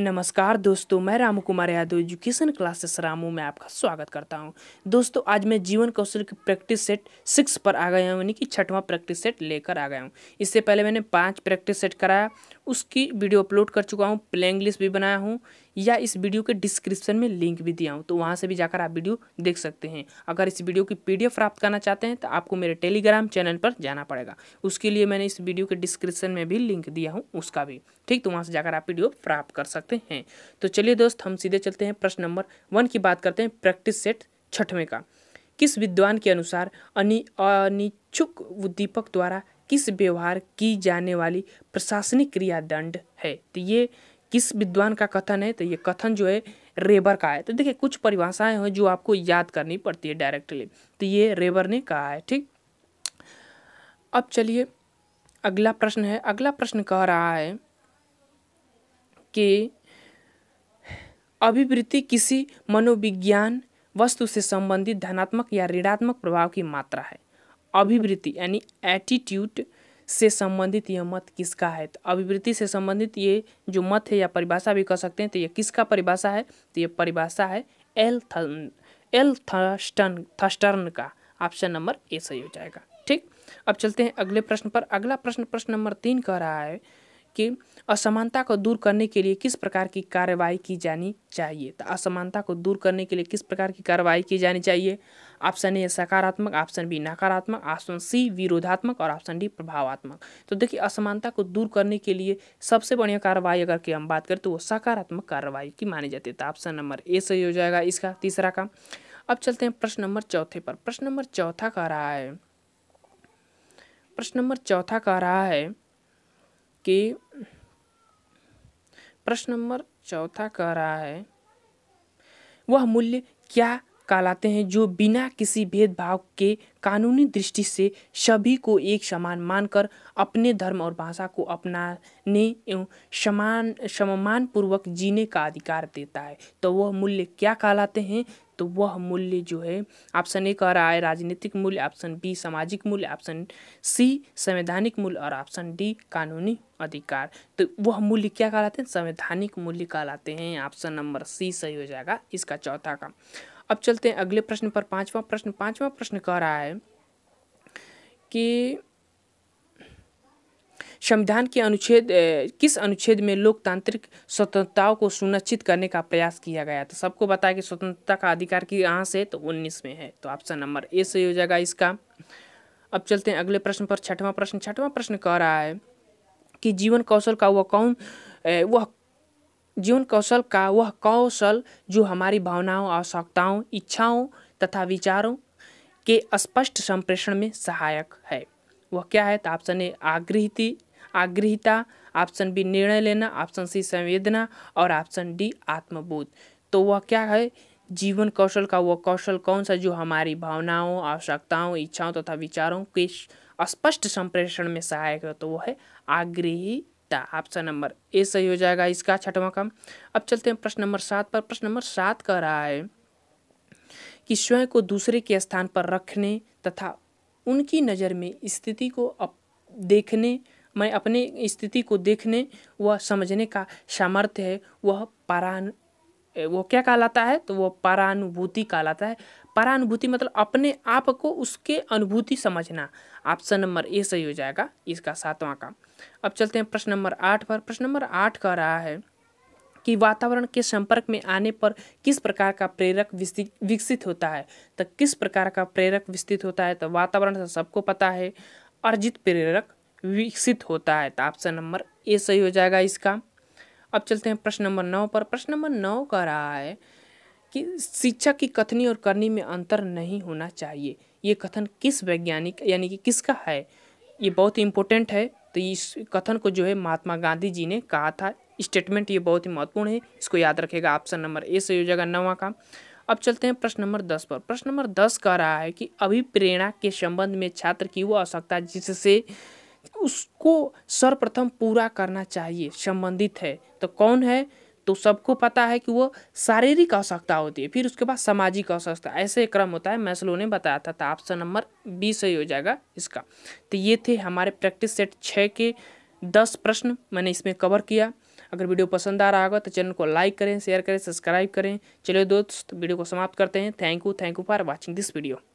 नमस्कार दोस्तों मैं रामू कुमार यादव एजुकेशन क्लासेस रामू में आपका स्वागत करता हूं दोस्तों आज मैं जीवन कौशल की प्रैक्टिस सेट सिक्स पर आ गया हूं यानी कि छठवां प्रैक्टिस सेट लेकर आ गया हूं इससे पहले मैंने पांच प्रैक्टिस सेट कराया उसकी वीडियो अपलोड कर चुका हूं प्लेंग लिस्ट भी बनाया हूँ या इस वीडियो के डिस्क्रिप्शन में लिंक भी दिया हूँ तो वहाँ से भी जाकर आप वीडियो देख सकते हैं अगर इस वीडियो की पी प्राप्त करना चाहते हैं तो आपको मेरे टेलीग्राम चैनल पर जाना पड़ेगा उसके लिए मैंने इस वीडियो के डिस्क्रिप्शन में भी लिंक दिया हूँ उसका भी ठीक तो वहाँ से जाकर आप वीडियो प्राप्त कर सकते हैं तो चलिए दोस्त हम सीधे चलते हैं प्रश्न नंबर वन की बात करते हैं प्रैक्टिस सेट छठवें का किस विद्वान के अनुसार अनि अनिच्छुक उद्दीपक द्वारा किस व्यवहार की जाने वाली प्रशासनिक क्रिया दंड है तो ये किस विद्वान का कथन है तो ये कथन जो है रेबर का है तो देखिए कुछ परिभाषाएं हैं जो आपको याद करनी पड़ती है डायरेक्टली तो ये रेबर ने कहा है ठीक अब चलिए अगला प्रश्न है अगला प्रश्न कह रहा है कि अभिवृत्ति किसी मनोविज्ञान वस्तु से संबंधित धनात्मक या ऋणात्मक प्रभाव की मात्रा है अभिवृत्ति यानी एटीट्यूड से संबंधित यह मत किसका है तो अभिवृत्ति से संबंधित ये जो मत है या परिभाषा भी कह सकते हैं तो यह किसका परिभाषा है तो यह परिभाषा है एल एल थर्स्टन थर्स्टर्न का ऑप्शन नंबर ए सही हो जाएगा ठीक अब चलते हैं अगले प्रश्न पर अगला प्रश्न प्रश्न नंबर तीन कह रहा है कि असमानता को दूर करने के लिए किस प्रकार की कार्रवाई की जानी चाहिए तो असमानता को दूर करने के लिए किस प्रकार की कार्रवाई की जानी चाहिए ऑप्शन ए सकारात्मक ऑप्शन बी नकारात्मक ऑप्शन सी विरोधात्मक और ऑप्शन डी प्रभावात्मक तो देखिए असमानता को दूर करने के लिए सबसे बढ़िया कार्रवाई अगर की हम बात करें तो वो सकारात्मक कार्रवाई की मानी जाती है तो ऑप्शन नंबर ए सही हो जाएगा इसका तीसरा काम अब चलते हैं प्रश्न नंबर चौथे पर प्रश्न नंबर चौथा कह रहा है प्रश्न नंबर चौथा कह रहा है कि प्रश्न नंबर चौथा कह रहा है वह मूल्य क्या कहलाते हैं जो बिना किसी भेदभाव के कानूनी दृष्टि से सभी को एक समान मानकर अपने धर्म और भाषा को अपनाने एवं समान सम्मानपूर्वक जीने का अधिकार देता है तो वह मूल्य क्या कहलाते हैं तो वह मूल्य जो है ऑप्शन ए कह रहा है राजनीतिक मूल्य ऑप्शन बी सामाजिक मूल्य ऑप्शन सी संवैधानिक मूल्य और ऑप्शन डी कानूनी अधिकार तो वह मूल्य क्या कहलाते हैं संवैधानिक मूल्य कहलाते हैं ऑप्शन नंबर सी सही हो जाएगा इसका चौथा का अब चलते हैं अगले प्रश्न पर पांचवा प्रश्न पांचवा प्रश्न कह रहा है कि संविधान के अनुच्छेद किस अनुच्छेद में लोकतांत्रिक स्वतंत्रताओं को सुनिश्चित करने का प्रयास किया गया तो सबको बताया कि स्वतंत्रता का अधिकार की यहाँ से तो उन्नीस में है तो ऑप्शन नंबर ए से हो जाएगा इसका अब चलते हैं अगले प्रश्न पर छठवां प्रश्न छठवां प्रश्न कह रहा है कि जीवन कौशल का वह कौन वह जीवन कौशल का वह कौशल जो हमारी भावनाओं आवश्यकताओं इच्छाओं तथा विचारों के स्पष्ट संप्रेषण में सहायक है वह क्या है तो ऑप्शन ए आग्रहिती आग्रहिता ऑप्शन बी निर्णय लेना ऑप्शन सी संवेदना और ऑप्शन डी आत्मबोध तो वह क्या है जीवन कौशल का वह कौशल कौन सा जो हमारी भावनाओं आवश्यकताओं इच्छाओं तथा तो विचारों के स्पष्ट संप्रेषण में सहायक है तो वह है आग्रहिता ऑप्शन नंबर ए सही हो जाएगा इसका छठवां काम अब चलते हैं प्रश्न नंबर सात पर प्रश्न नंबर सात कह रहा है कि स्वयं को दूसरे के स्थान पर रखने तथा उनकी नज़र में स्थिति को अप देखने मैं अपनी स्थिति को देखने व समझने का सामर्थ्य है वह परान वो क्या कहलाता है तो वह परानुभूति कहलाता है परानुभूति मतलब अपने आप को उसके अनुभूति समझना ऑप्शन नंबर ए सही हो जाएगा इसका सातवां का अब चलते हैं प्रश्न नंबर आठ पर प्रश्न नंबर आठ कह रहा है कि वातावरण के संपर्क में आने पर किस प्रकार का प्रेरक विकसित होता है तो किस प्रकार का प्रेरक विकसित होता है तो वातावरण से सबको पता है अर्जित प्रेरक विकसित होता है तो ऑप्शन नंबर ए सही हो जाएगा इसका अब चलते हैं प्रश्न नंबर नौ पर प्रश्न नंबर नौ कह रहा है कि शिक्षा की कथनी और करनी में अंतर नहीं होना चाहिए ये कथन किस वैज्ञानिक यानी कि किसका है ये बहुत ही इम्पोर्टेंट है तो इस कथन को जो है महात्मा गांधी जी ने कहा था स्टेटमेंट ये बहुत ही महत्वपूर्ण है इसको याद रखेगा ऑप्शन नंबर ए सही हो जाएगा नवा का अब चलते हैं प्रश्न नंबर दस पर प्रश्न नंबर दस कह रहा है कि अभिप्रेरणा के संबंध में छात्र की वो आवश्यकता जिससे उसको सर्वप्रथम पूरा करना चाहिए संबंधित है तो कौन है तो सबको पता है कि वो शारीरिक आवश्यकता होती है फिर उसके बाद सामाजिक आवश्यकता ऐसे क्रम होता है मैं ने बताया था तो ऑप्शन नंबर बी सही हो जाएगा इसका तो ये थे हमारे प्रैक्टिस सेट छः के दस प्रश्न मैंने इसमें कवर किया अगर वीडियो पसंद आ रहा होगा तो चैनल को लाइक करें शेयर करें सब्सक्राइब करें चलिए दोस्त वीडियो को समाप्त करते हैं thank you thank you for watching this video